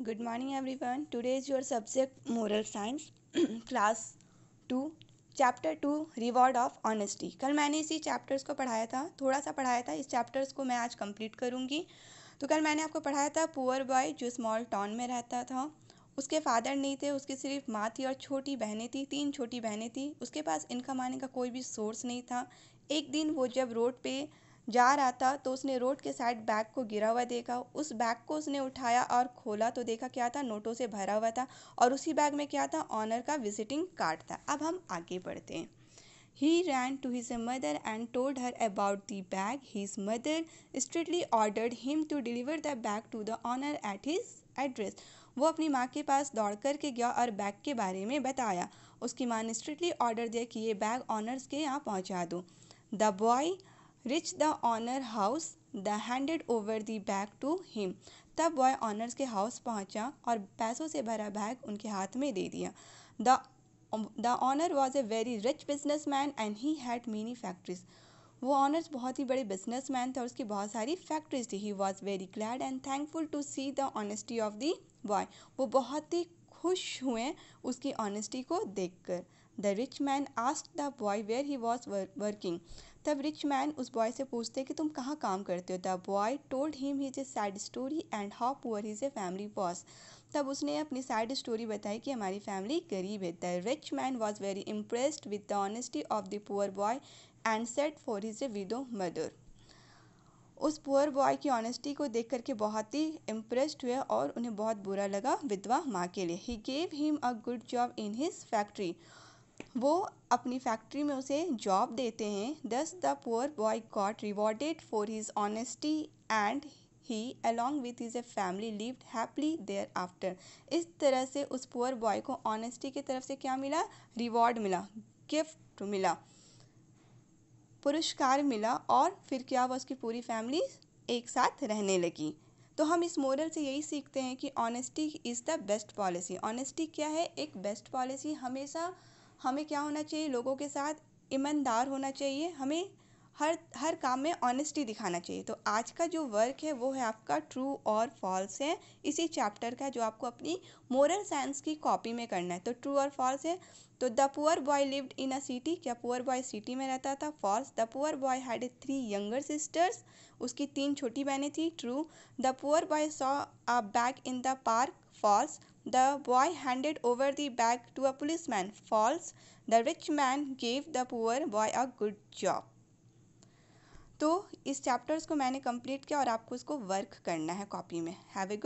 Morning everyone today is your subject moral science class two chapter two reward of honesty कल मैंने इसी chapters को पढ़ाया था थोड़ा सा पढ़ाया था इस चैप्टर्स को मैं आज कंप्लीट करूँगी तो कल मैंने आपको पढ़ाया था पुअर बॉय जो स्मॉल टाउन में रहता था उसके फादर नहीं थे उसकी सिर्फ माँ थी और छोटी बहनें थी तीन छोटी बहनें थी उसके पास इनकम आने का कोई भी सोर्स नहीं था एक दिन वो जब रोड पे जा रहा था तो उसने रोड के साइड बैग को गिरा हुआ देखा उस बैग को उसने उठाया और खोला तो देखा क्या था नोटों से भरा हुआ था और उसी बैग में क्या था ऑनर का विजिटिंग कार्ड था अब हम आगे बढ़ते हैं He ran to his mother and told her about the bag. His mother strictly ordered him to deliver the bag to the owner at his address. वो अपनी माँ के पास दौड़ कर के गया और बैग के बारे में बताया उसकी माँ ने स्ट्रिक्टली ऑर्डर दिया कि ये बैग ऑनर्स के यहाँ पहुँचा दो the boy reach the owner house the handed over the bag to him तब बॉय ऑनर्स के हाउस पहुंचा और पैसों से भरा बैग उनके हाथ में दे दिया the the owner was a very rich businessman and he had many factories वो ऑनर्स बहुत ही बड़े बिजनेस मैन थे और उसकी बहुत सारी फैक्ट्रीज थी he was very glad and thankful to see the honesty of the boy वो बहुत ही खुश हुए उसकी ऑनेस्टी को देखकर the rich man ask the boy where he was working तब रिच मैन उस बॉय से पूछते कि तुम कहाँ काम करते हो the boy told him his a sad story and how poor his a family was तब उसने अपनी सैड स्टोरी बताई कि हमारी फैमिली गरीब है the rich man was very impressed with the honesty of the poor boy and set for his a widow mother उस poor boy की ऑनेस्टी को देख करके बहुत ही इम्प्रेस्ड हुए और उन्हें बहुत बुरा लगा विधवा माँ के लिए he gave him a good job in his factory वो अपनी फैक्ट्री में उसे जॉब देते हैं thus the poor boy got rewarded for his honesty and he along with his a family lived happily thereafter इस तरह से उस पुअर बॉय को ऑनेस्टी की तरफ से क्या मिला रिवॉर्ड मिला गिफ्ट मिला पुरस्कार मिला और फिर क्या हुआ उसकी पूरी फैमिली एक साथ रहने लगी तो हम इस मोरल से यही सीखते हैं कि honesty is the best policy honesty क्या है एक बेस्ट पॉलिसी हमेशा हमें क्या होना चाहिए लोगों के साथ ईमानदार होना चाहिए हमें हर हर काम में ऑनेस्टी दिखाना चाहिए तो आज का जो वर्क है वो है आपका ट्रू और फॉल्स है इसी चैप्टर का जो आपको अपनी मोरल साइंस की कॉपी में करना है तो ट्रू और फॉल्स है तो the poor boy lived in a city क्या पुअर बॉय सिटी में रहता था false the poor boy had a three younger sisters उसकी तीन छोटी बहनें थी true the poor boy saw a bag in the park false the boy handed over the bag to a policeman false the rich man gave the poor boy a good job तो इस chapters को मैंने complete किया और आपको इसको work करना है कॉपी में हैव ए गुड